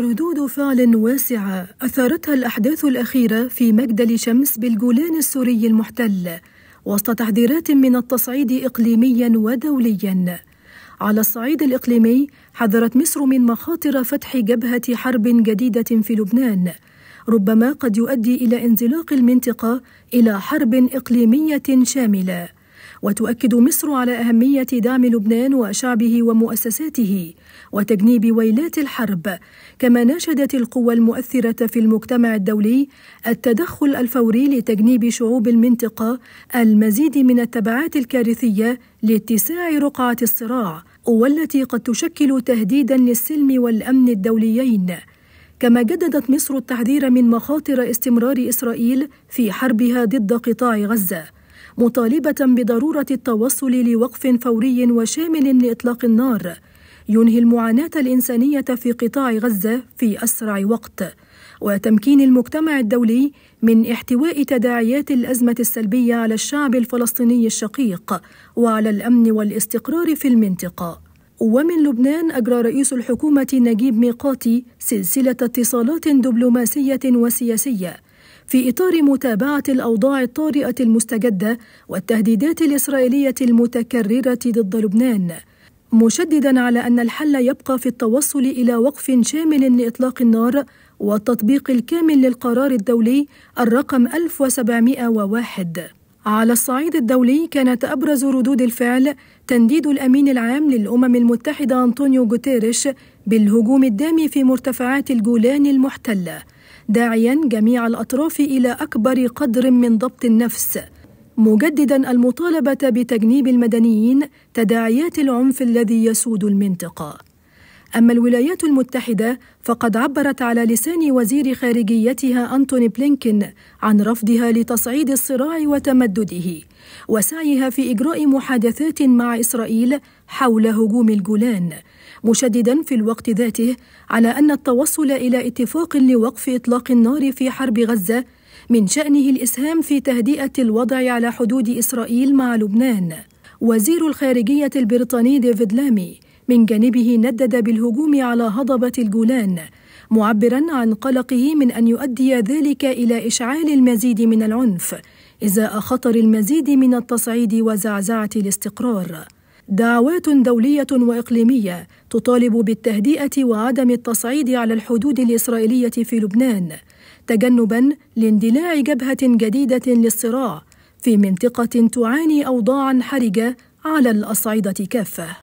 ردود فعل واسعة أثارتها الأحداث الأخيرة في مجدل شمس بالجولان السوري المحتل وسط تحذيرات من التصعيد إقليميا ودوليا. على الصعيد الإقليمي حذرت مصر من مخاطر فتح جبهة حرب جديدة في لبنان ربما قد يؤدي إلى انزلاق المنطقة إلى حرب إقليمية شاملة. وتؤكد مصر على أهمية دعم لبنان وشعبه ومؤسساته وتجنيب ويلات الحرب كما ناشدت القوى المؤثرة في المجتمع الدولي التدخل الفوري لتجنيب شعوب المنطقة المزيد من التبعات الكارثية لاتساع رقعة الصراع والتي قد تشكل تهديدا للسلم والأمن الدوليين كما جددت مصر التحذير من مخاطر استمرار اسرائيل في حربها ضد قطاع غزه مطالبة بضرورة التوصل لوقف فوري وشامل لإطلاق النار ينهي المعاناة الإنسانية في قطاع غزة في أسرع وقت وتمكين المجتمع الدولي من احتواء تداعيات الأزمة السلبية على الشعب الفلسطيني الشقيق وعلى الأمن والاستقرار في المنطقة ومن لبنان أجرى رئيس الحكومة نجيب ميقاتي سلسلة اتصالات دبلوماسية وسياسية في إطار متابعة الأوضاع الطارئة المستجدة والتهديدات الإسرائيلية المتكررة ضد لبنان مشددا على أن الحل يبقى في التوصل إلى وقف شامل لإطلاق النار والتطبيق الكامل للقرار الدولي الرقم 1701 على الصعيد الدولي كانت أبرز ردود الفعل تنديد الأمين العام للأمم المتحدة أنطونيو غوتيريش بالهجوم الدامي في مرتفعات الجولان المحتلة داعيا جميع الأطراف إلى أكبر قدر من ضبط النفس مجددا المطالبة بتجنيب المدنيين تداعيات العنف الذي يسود المنطقة أما الولايات المتحدة فقد عبرت على لسان وزير خارجيتها أنتوني بلينكين عن رفضها لتصعيد الصراع وتمدده وسعيها في إجراء محادثات مع إسرائيل حول هجوم الجولان مشددا في الوقت ذاته على أن التوصل إلى اتفاق لوقف إطلاق النار في حرب غزة من شأنه الإسهام في تهدئة الوضع على حدود إسرائيل مع لبنان وزير الخارجية البريطاني ديفيد لامي من جانبه ندد بالهجوم على هضبة الجولان معبرا عن قلقه من أن يؤدي ذلك إلى إشعال المزيد من العنف إزاء خطر المزيد من التصعيد وزعزعة الاستقرار دعوات دولية وإقليمية تطالب بالتهدئة وعدم التصعيد على الحدود الإسرائيلية في لبنان تجنبا لاندلاع جبهة جديدة للصراع في منطقة تعاني أوضاعا حرجة على الأصعدة كافة